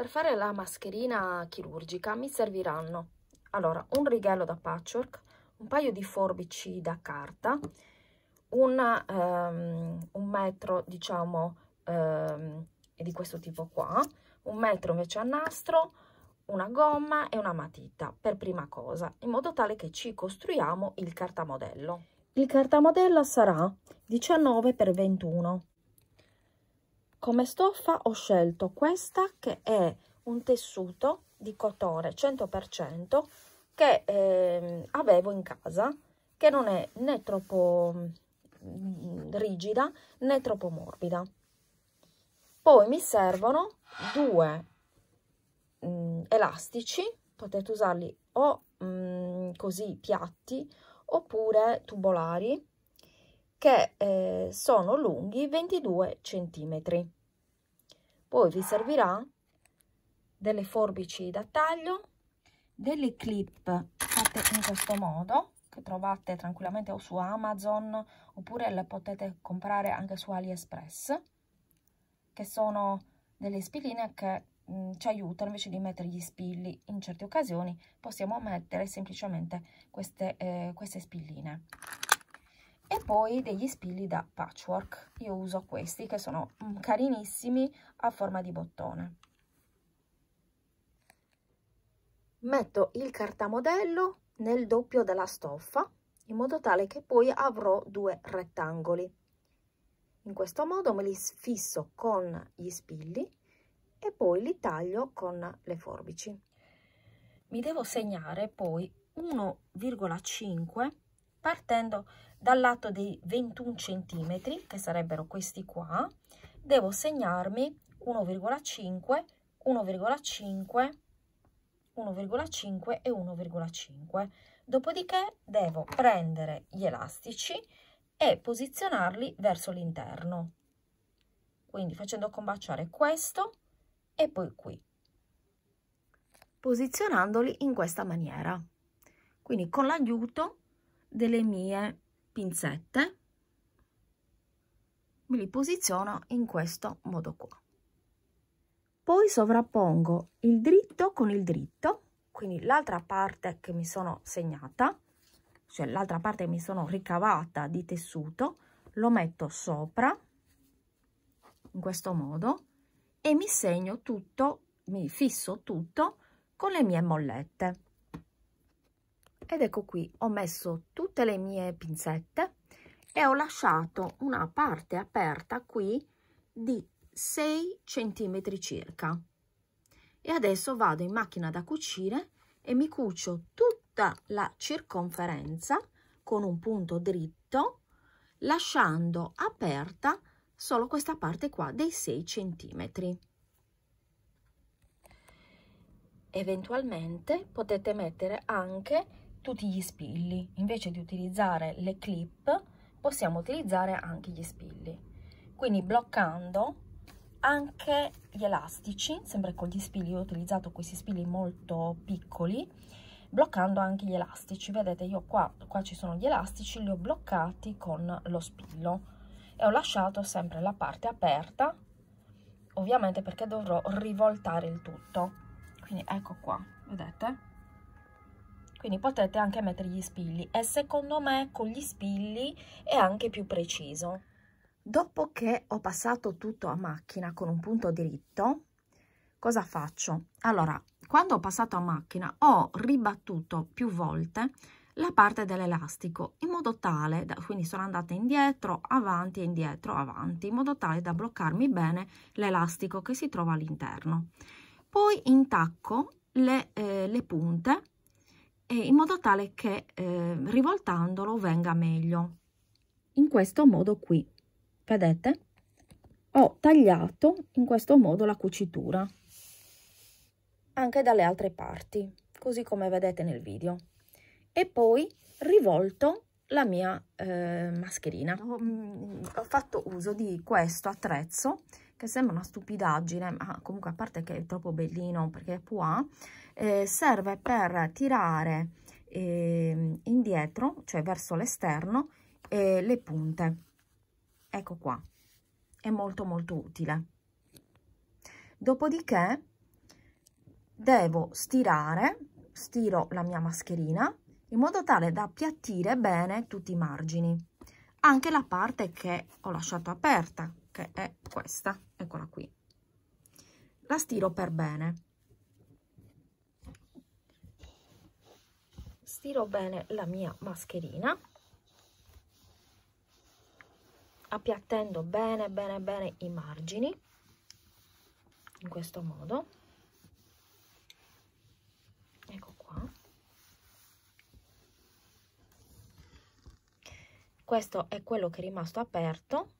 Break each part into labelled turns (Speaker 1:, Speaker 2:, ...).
Speaker 1: Per fare la mascherina chirurgica mi serviranno allora un righello da patchwork, un paio di forbici da carta, una, um, ehm, un metro diciamo um, di questo tipo qua, un metro invece a nastro, una gomma e una matita per prima cosa, in modo tale che ci costruiamo il cartamodello. Il cartamodello sarà 19 x 21 come stoffa ho scelto questa che è un tessuto di cotone 100% che eh, avevo in casa che non è né troppo mm, rigida né troppo morbida poi mi servono due mh, mm, elastici potete usarli o mh, mm, così piatti oppure tubolari che eh, sono lunghi 22 cm. Poi vi servirà delle forbici da taglio, delle clip fatte in questo modo che trovate tranquillamente o su Amazon oppure le potete comprare anche su AliExpress che sono delle spilline che mh, mm, ci aiutano invece di mettere gli spilli in certe occasioni possiamo mettere semplicemente queste, eh, queste spilline e poi degli spilli da patchwork io uso questi che sono mm, carinissimi a forma di bottone metto il cartamodello nel doppio della stoffa in modo tale che poi avrò due rettangoli in questo modo me li fisso con gli spilli e poi li taglio con le forbici mi devo segnare poi 1,5 partendo dal lato dei 21 centimetri che sarebbero questi qua devo segnarmi 1,5 1,5 1,5 e 1,5 dopodiché devo prendere gli elastici e posizionarli verso l'interno quindi facendo combaciare questo e poi qui posizionandoli in questa maniera quindi con l'aiuto delle mie pinzette me li posiziono in questo modo qua poi sovrappongo il dritto con il dritto quindi l'altra parte che mi sono segnata cioè l'altra parte che mi sono ricavata di tessuto lo metto sopra in questo modo e mi segno tutto mi fisso tutto con le mie mollette ed ecco qui ho messo tutte le mie pinzette e ho lasciato una parte aperta qui di 6 centimetri circa e adesso vado in macchina da cucire e mi cucio tutta la circonferenza con un punto dritto lasciando aperta solo questa parte qua dei 6 centimetri eventualmente potete mettere anche tutti gli spilli. Invece di utilizzare le clip possiamo utilizzare anche gli spilli. Quindi bloccando anche gli elastici, sempre con gli spilli, ho utilizzato questi spilli molto piccoli, bloccando anche gli elastici. Vedete, io qua, qua ci sono gli elastici, li ho bloccati con lo spillo e ho lasciato sempre la parte aperta, ovviamente perché dovrò rivoltare il tutto. Quindi ecco qua, vedete? quindi potete anche mettere gli spilli e secondo me con gli spilli è anche più preciso dopo che ho passato tutto a macchina con un punto diritto cosa faccio allora quando ho passato a macchina ho ribattuto più volte la parte dell'elastico in modo tale da, quindi sono andata indietro avanti e indietro avanti in modo tale da bloccarmi bene l'elastico che si trova all'interno poi intacco le, eh, le punte in modo tale che eh, rivoltandolo venga meglio. In questo modo qui, vedete? Ho tagliato in questo modo la cucitura anche dalle altre parti, così come vedete nel video. E poi rivolto la mia eh, mascherina. Ho, mm, ho fatto uso di questo attrezzo che sembra una stupidaggine, ma comunque a parte che è troppo bellino perché è pua, eh, serve per tirare eh, indietro, cioè verso l'esterno, eh, le punte. Ecco qua, è molto molto utile. Dopodiché devo stirare, stiro la mia mascherina in modo tale da appiattire bene tutti i margini, anche la parte che ho lasciato aperta, che è questa, eccola qui. La stiro per bene. Stiro bene la mia mascherina, appiattendo bene bene bene i margini, in questo modo. Ecco qua. Questo è quello che è rimasto aperto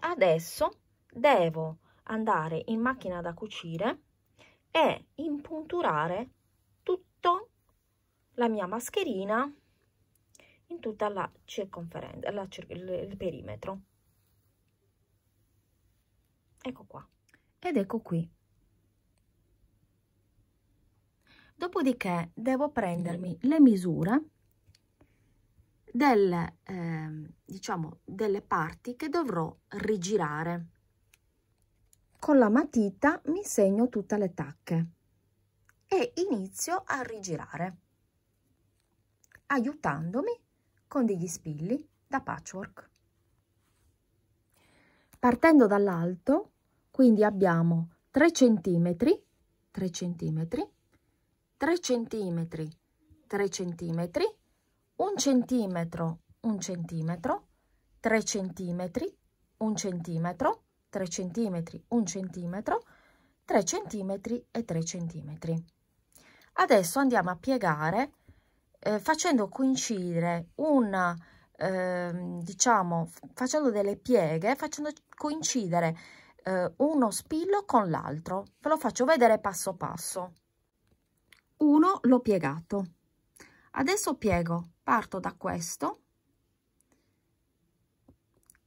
Speaker 1: adesso devo andare in macchina da cucire e impunturare tutta la mia mascherina in tutta la circonferenza, la cir il perimetro. Ecco qua. Ed ecco qui. Dopodiché devo prendermi le misure delle, eh, diciamo, delle parti che dovrò rigirare. Con la matita mi segno tutte le tacche e inizio a rigirare aiutandomi con degli spilli da patchwork. Partendo dall'alto, quindi abbiamo 3 cm, 3 cm, 3 cm, 3 cm, 1 centimetro, un centimetro, tre centimetri, un centimetro, tre centimetri, un centimetro, tre centimetri e tre centimetri. Adesso andiamo a piegare eh, facendo coincidere una, ehm, diciamo, facendo delle pieghe, facendo coincidere eh, uno spillo con l'altro. Ve lo faccio vedere passo passo. Uno l'ho piegato. Adesso piego parto da questo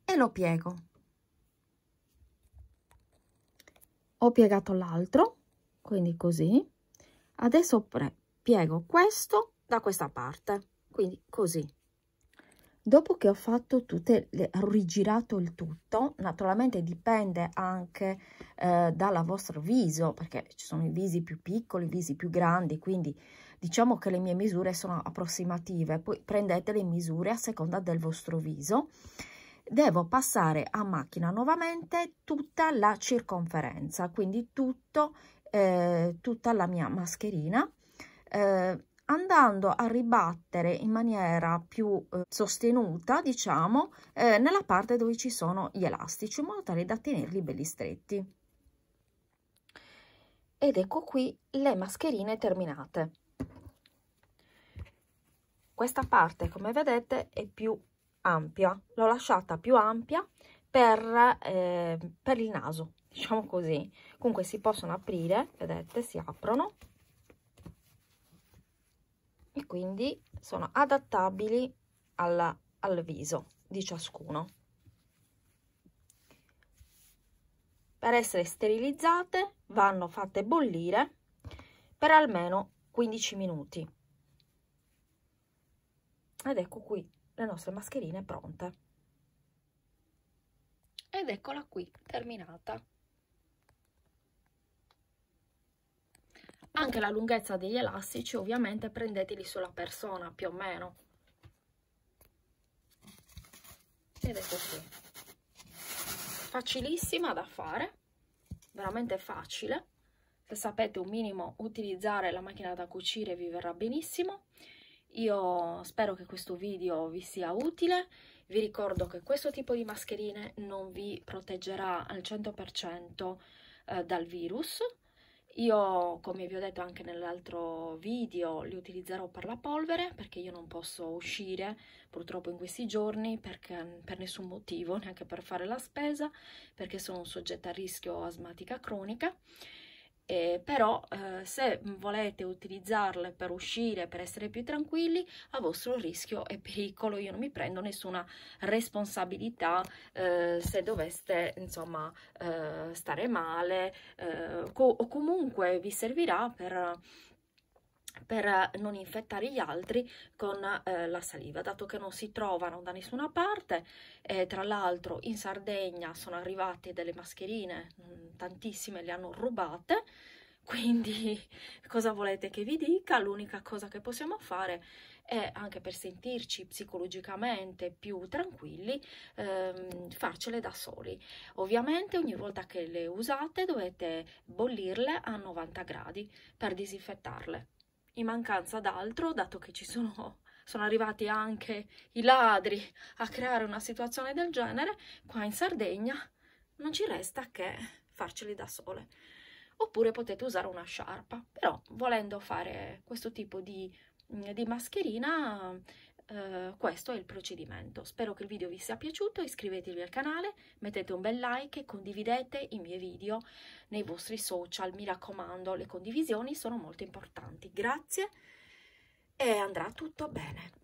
Speaker 1: e lo piego ho piegato l'altro quindi così adesso piego questo da questa parte quindi così Dopo che ho fatto tutte le, rigirato il tutto, naturalmente dipende anche eh, dalla vostra viso, perché ci sono i visi più piccoli, i visi più grandi, quindi diciamo che le mie misure sono approssimative, poi prendete le misure a seconda del vostro viso. Devo passare a macchina nuovamente tutta la circonferenza, quindi tutto, eh, tutta la mia mascherina. Eh, andando a ribattere in maniera più eh, sostenuta, diciamo, eh, nella parte dove ci sono gli elastici, in modo tale da tenerli belli stretti. Ed ecco qui le mascherine terminate. Questa parte, come vedete, è più ampia. L'ho lasciata più ampia per, eh, per il naso, diciamo così. Comunque si possono aprire, vedete, si aprono e quindi sono adattabili alla, al viso di ciascuno. Per essere sterilizzate vanno fatte bollire per almeno 15 minuti. Ed ecco qui le nostre mascherine pronte. Ed eccola qui, terminata. Anche la lunghezza degli elastici ovviamente prendeteli sulla persona più o meno. Ed è così. Facilissima da fare, veramente facile. Se sapete un minimo utilizzare la macchina da cucire vi verrà benissimo. Io spero che questo video vi sia utile. Vi ricordo che questo tipo di mascherine non vi proteggerà al 100% eh, dal virus, io, come vi ho detto anche nell'altro video, li utilizzerò per la polvere perché io non posso uscire purtroppo in questi giorni perché, mhmm, per nessun motivo, neanche per fare la spesa, perché sono soggetta a rischio asmatica cronica eh, però eh, se volete utilizzarle per uscire, per essere più tranquilli, a vostro rischio e pericolo, io non mi prendo nessuna responsabilità eh, se doveste insomma eh, stare male eh, co o comunque vi servirà per per eh, non infettare gli altri con eh, la saliva, dato che non si trovano da nessuna parte. Eh, tra l'altro in Sardegna sono arrivate delle mascherine, mm, tantissime le hanno rubate, quindi cosa volete che vi dica? L'unica cosa che possiamo fare è, anche per sentirci psicologicamente più tranquilli, ehm, farcele da soli. Ovviamente ogni volta che le usate dovete bollirle a 90 gradi per disinfettarle in mancanza d'altro, dato che ci sono, sono arrivati anche i ladri a creare una situazione del genere, qua in Sardegna non ci resta che farceli da sole. Oppure potete usare una sciarpa, però volendo fare questo tipo di, di mascherina eh, questo è il procedimento. Spero che il video vi sia piaciuto, iscrivetevi al canale, mettete un bel like, e condividete i miei video nei vostri social, mi raccomando, le condivisioni sono molto importanti. Grazie e andrà tutto bene.